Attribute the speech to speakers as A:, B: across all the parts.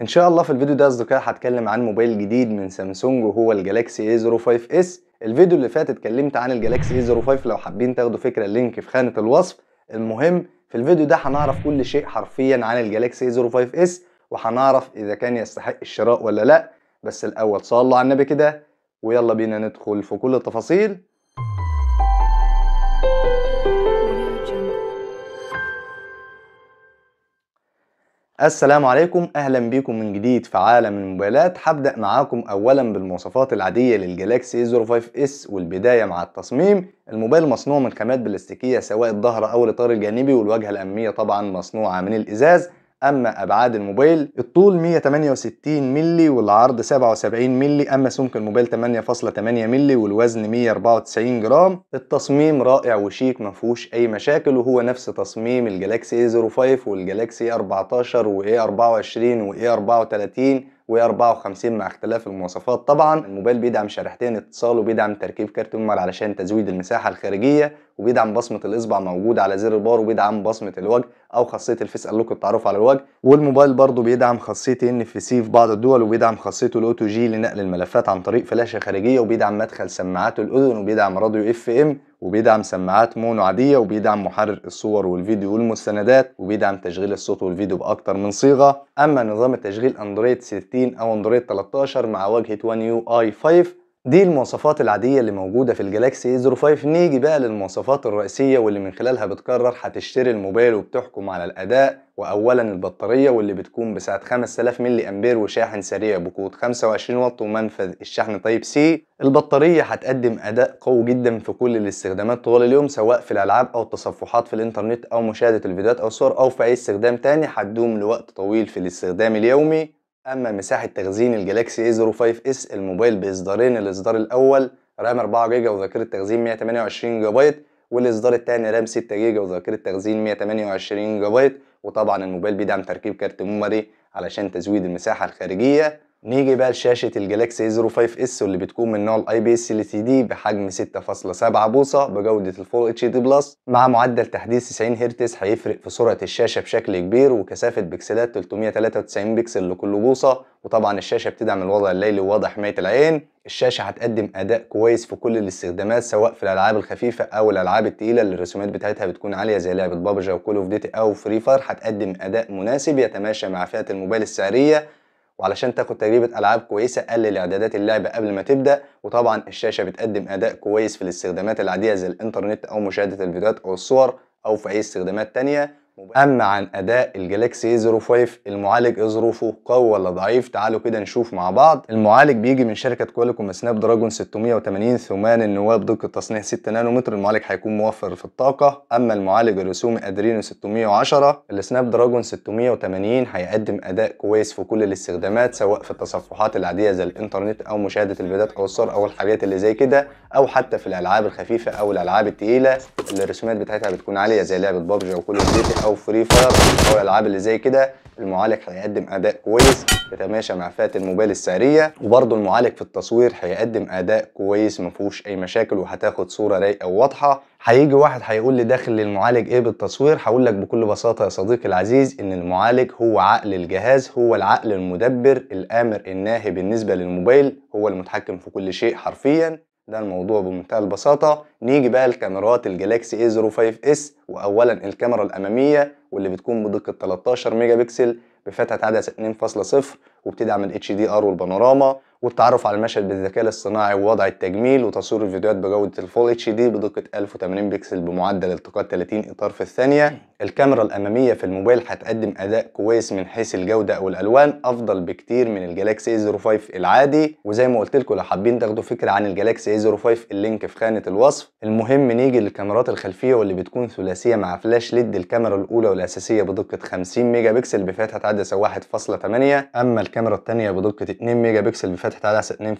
A: ان شاء الله في الفيديو ده اصدقائي هتكلم عن موبايل جديد من سامسونج وهو الجالاكسي A05 S الفيديو اللي فات اتكلمت عن الجالاكسي A05 لو حابين تاخدوا فكره اللينك في خانه الوصف المهم في الفيديو ده هنعرف كل شيء حرفيا عن الجالاكسي A05 S وهنعرف اذا كان يستحق الشراء ولا لا بس الاول صلوا على النبي كده ويلا بينا ندخل في كل التفاصيل السلام عليكم اهلا بيكم من جديد في عالم الموبايلات هبدأ معاكم اولا بالمواصفات العادية للجالاكسي A05 S والبداية مع التصميم الموبايل مصنوع من خامات بلاستيكية سواء الظهر او الاطار الجانبي والواجهة الامامية طبعا مصنوعة من الازاز اما ابعاد الموبايل الطول 168 مللي والعرض 77 مللي اما سمك الموبايل 8.8 مللي والوزن 194 جرام التصميم رائع وشيك ما فيهوش اي مشاكل وهو نفس تصميم الجالاكسي A05 والجالاكسي A14 و A24 و A34 و54 مع اختلاف المواصفات طبعا الموبايل بيدعم شريحتين اتصال وبيدعم تركيب كارت ميموري علشان تزويد المساحه الخارجيه وبيدعم بصمه الاصبع موجود على زر الباور وبيدعم بصمه الوجه او خاصيه الفيس انلوك التعرف على الوجه والموبايل برضو بيدعم خاصيه ان في سي في بعض الدول وبيدعم خاصيته الاوتو جي لنقل الملفات عن طريق فلاشه خارجيه وبيدعم مدخل سماعات الاذن وبيدعم راديو اف ام وبيدعم سماعات مونو عادية وبيدعم محرر الصور والفيديو والمستندات وبيدعم تشغيل الصوت والفيديو بأكتر من صيغة أما نظام التشغيل أندرويد 16 أو أندرويد 13 مع واجهة One UI 5 دي المواصفات العادية اللي موجودة في الجالاكسي A05 نيجي بقى للمواصفات الرئيسية واللي من خلالها بتقرر هتشتري الموبايل وبتحكم على الأداء وأولا البطارية واللي بتكون بسعة 5000 ملي أمبير وشاحن سريع بقوة 25 واط ومنفذ الشحن طيب سي البطارية هتقدم أداء قوي جدا في كل الاستخدامات طوال اليوم سواء في الألعاب أو التصفحات في الإنترنت أو مشاهدة الفيديوهات أو الصور أو في أي استخدام تاني هتدوم لوقت طويل في الاستخدام اليومي أما مساحة تخزين الجالاكسي A05 اس الموبايل بإصدارين الإصدار الأول رام 4 جيجا وذاكرة تخزين 128 جيجا بايت والاصدار الثاني رام 6 جيجا وذاكره تخزين 128 جيجا بايت وطبعا الموبايل بيدعم تركيب كارت ميموري علشان تزويد المساحه الخارجيه نيجي بقى لشاشة الجالاكسي زيرو فايف S واللي بتكون من نوع الاي بي اس ال تي دي بحجم 6.7 بوصة بجودة الفول اتش دي بلس مع معدل تحديث 90 هرتز هيفرق في سرعة الشاشة بشكل كبير وكثافة بكسلات 393 بكسل لكل بوصة وطبعا الشاشة بتدعم الوضع الليلي ووضع حماية العين الشاشة هتقدم أداء كويس في كل الاستخدامات سواء في الألعاب الخفيفة أو الألعاب التقيلة اللي الرسومات بتاعتها بتكون عالية زي لعبة بابجا وكول أوف ديتي أو فري فاير هتقدم أداء مناسب يتماشى مع فئة الموبايل السعرية وعلشان تاخد تجربة ألعاب كويسة قلل إعدادات اللعبة قبل ما تبدأ وطبعا الشاشة بتقدم أداء كويس في الاستخدامات العادية زي الإنترنت أو مشاهدة الفيديوهات أو الصور أو في أي استخدامات تانية اما عن اداء الجالاكسي A05 المعالج ايه ظروفه قوي ولا ضعيف تعالوا كده نشوف مع بعض المعالج بيجي من شركه كوالكوم سناب دراجون 680 ثمان النواه بدقه تصنيع 6 نانومتر المعالج هيكون موفر في الطاقه اما المعالج الرسومي ادرينو 610 السناب دراجون 680 هيقدم اداء كويس في كل الاستخدامات سواء في التصفحات العاديه زي الانترنت او مشاهده الفيديوهات او الصور او الحاجات اللي زي كده او حتى في الالعاب الخفيفه او الالعاب التقيله اللي الرسومات بتاعتها بتكون عاليه زي لعبه بابجي او كل او فري فاير او الالعاب اللي زي كده المعالج هيقدم اداء كويس يتماشى مع فئه الموبايل السعريه وبرده المعالج في التصوير هيقدم اداء كويس ما فيهوش اي مشاكل وهتاخد صوره رايقه وواضحه هيجي واحد هيقول لي داخل للمعالج ايه بالتصوير هقول لك بكل بساطه يا صديقي العزيز ان المعالج هو عقل الجهاز هو العقل المدبر الامر الناهي بالنسبه للموبايل هو المتحكم في كل شيء حرفيا ده الموضوع بمنتهى البساطة نيجي بقى لكاميرات الجالاكسي A05s وأولا الكاميرا الأمامية واللي بتكون بدقة 13 ميجا بكسل بفتحة عدسة 2.0 وبتدعم ال HDR والبانوراما والتعرف على المشهد بالذكاء الاصطناعي ووضع التجميل وتصوير الفيديوهات بجودة الفول اتش دي بدقة 1080 بكسل بمعدل التقاط 30 إطار في الثانية الكاميرا الاماميه في الموبايل هتقدم اداء كويس من حيث الجوده او الالوان افضل بكتير من الجالاكسي A 05 العادي وزي ما قلت لكم لو حابين تاخدوا فكره عن الجالاكسي A 05 اللينك في خانه الوصف المهم نيجي للكاميرات الخلفيه واللي بتكون ثلاثيه مع فلاش ليد الكاميرا الاولى والاساسيه بدقه 50 ميجا بكسل بفتحه عدسه 1.8 اما الكاميرا الثانيه بدقه 2 ميجا بكسل بفتحه عدسه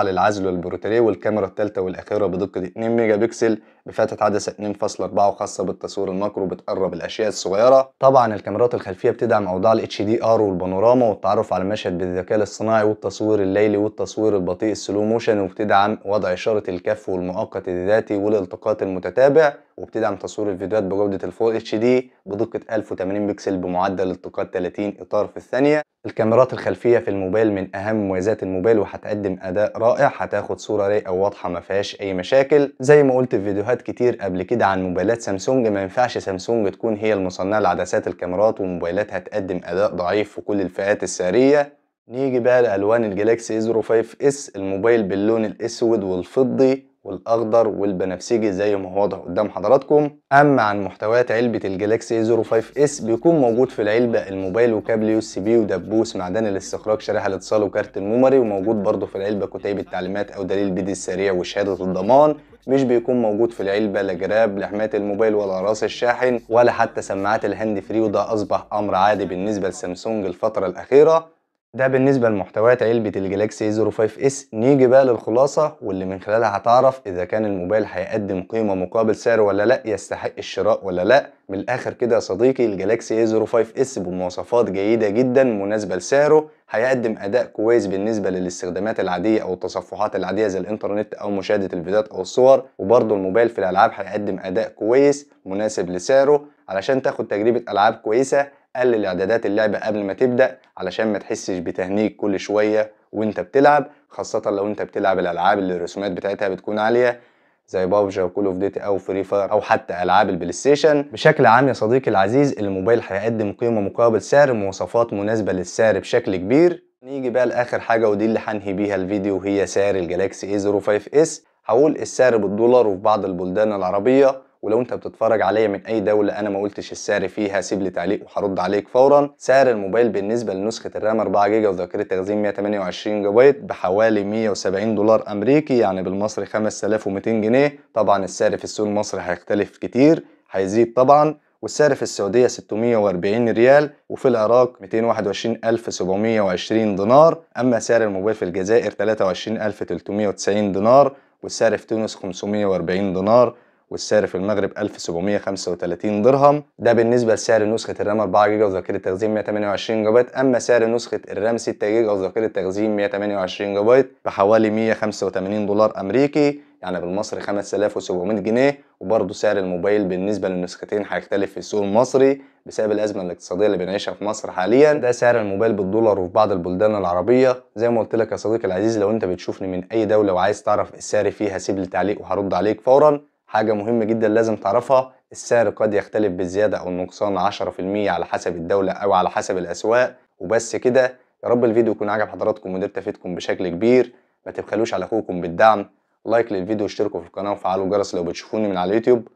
A: 2.4 للعزل والبروتري والكاميرا الثالثه والاخيره بدقه 2 ميجا بكسل بفاتت عدسة 2.4 وخاصة بالتصوير الماكرو بتقرب الأشياء الصغيرة طبعا الكاميرات الخلفية بتدعم أوضاع ال HDR والبانوراما والتعرف على المشهد بالذكاء الاصطناعي والتصوير الليلي والتصوير البطيء السلو موشن وبتدعم وضع إشارة الكف والمؤقت الذاتي والالتقاط المتتابع وبتدعم تصوير الفيديوهات بجودة الفول اتش دي بدقة 1080 بكسل بمعدل التقاط 30 إطار في الثانية الكاميرات الخلفية في الموبايل من أهم مميزات الموبايل وهتقدم أداء رائع هتاخد صورة رايقة وواضحة ما فيهاش أي مشاكل زي ما قلت في فيديوهات كتير قبل كده عن موبايلات سامسونج ما ينفعش سامسونج تكون هي المصنعة لعدسات الكاميرات وموبايلاتها تقدم أداء ضعيف في كل الفئات السعرية نيجي بقى لألوان الجلاكسي 5 اس الموبايل باللون الأسود والفضي والاخضر والبنفسجي زي ما هو واضح قدام حضراتكم اما عن محتويات علبه الجالاكسي A 05 اس بيكون موجود في العلبه الموبايل وكابل يو اس بي ودبوس معدن الاستخراج شريحه الاتصال وكارت الميموري وموجود برده في العلبه كتيب التعليمات او دليل بدي السريع وشهاده الضمان مش بيكون موجود في العلبة لا جراب لحمايه الموبايل ولا راس الشاحن ولا حتى سماعات الهاند فري وده أصبح أمر عادي بالنسبة لسامسونج الفترة الأخيرة ده بالنسبة لمحتويات علبة الجلاكسي زيرو 5 اس نيجي بقى للخلاصة واللي من خلالها هتعرف إذا كان الموبايل هيقدم قيمة مقابل سعر ولا لأ يستحق الشراء ولا لأ من الآخر كده يا صديقي الجلاكسي زيرو 5 اس بمواصفات جيدة جدا مناسبة لسعره هيقدم أداء كويس بالنسبة للاستخدامات العادية أو التصفحات العادية زي الإنترنت أو مشاهدة الفيديوهات أو الصور وبرضه الموبايل في الألعاب هيقدم أداء كويس مناسب لسعره علشان تاخد تجربة ألعاب كويسة قلل اعدادات اللعبه قبل ما تبدا علشان ما تحسش بتهنيك كل شويه وانت بتلعب خاصه لو انت بتلعب الالعاب اللي الرسومات بتاعتها بتكون عاليه زي بابجا وكول اوف ديتي او فري فاير او حتى العاب البلاي ستيشن بشكل عام يا صديقي العزيز الموبايل هيقدم قيمه مقابل سعر مواصفات مناسبه للسعر بشكل كبير نيجي بقى لاخر حاجه ودي اللي هنهي بيها الفيديو هي سعر الجالاكسي A05 اس هقول السعر بالدولار وفي بعض البلدان العربيه ولو انت بتتفرج عليا من اي دوله انا ما قلتش السعر فيها سيب لي تعليق وهرد عليك فورا سعر الموبايل بالنسبه لنسخه الرام 4 جيجا وذاكره تخزين 128 جيجا بايت بحوالي 170 دولار امريكي يعني بالمصري 5200 جنيه طبعا السعر في السوق المصري هيختلف كتير هيزيد طبعا والسعر في السعودية 640 ريال وفي العراق 221720 دينار أما سعر الموبايل في الجزائر 23390 دينار والسعر في تونس 540 دينار والسعر في المغرب 1735 درهم ده بالنسبه لسعر نسخه الرام 4 جيجا وذاكره تخزين 128 جيجا بايت اما سعر نسخه الرام 6 جيجا وذاكره تخزين 128 جيجا بايت بحوالي 185 دولار امريكي يعني بالمصري 5700 جنيه وبرضه سعر الموبايل بالنسبة للنسختين هيختلف في السوق المصري بسبب الأزمة الاقتصادية اللي بنعيشها في مصر حاليا ده سعر الموبايل بالدولار وفي بعض البلدان العربية زي ما قلت لك يا صديقي العزيز لو أنت بتشوفني من أي دولة وعايز تعرف السعر فيها سيب لي تعليق وهرد عليك فورا حاجة مهمة جدا لازم تعرفها السعر قد يختلف بالزيادة أو النقصان 10% على حسب الدولة أو على حسب الأسواق وبس كده يا رب الفيديو يكون عجب حضراتكم وقدرت أفيدكم بشكل كبير ما تبخلوش على أخوكم بالدعم لايك للفيديو واشتركوا في القناة وفعلوا الجرس لو بتشوفوني من على اليوتيوب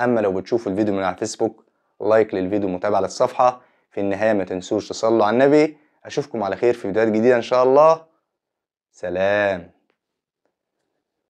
A: أما لو بتشوفوا الفيديو من على الفيسبوك لايك للفيديو متابعة للصفحة في النهاية ما تنسوش تصلوا على النبي أشوفكم على خير في فيديوهات جديدة إن شاء الله سلام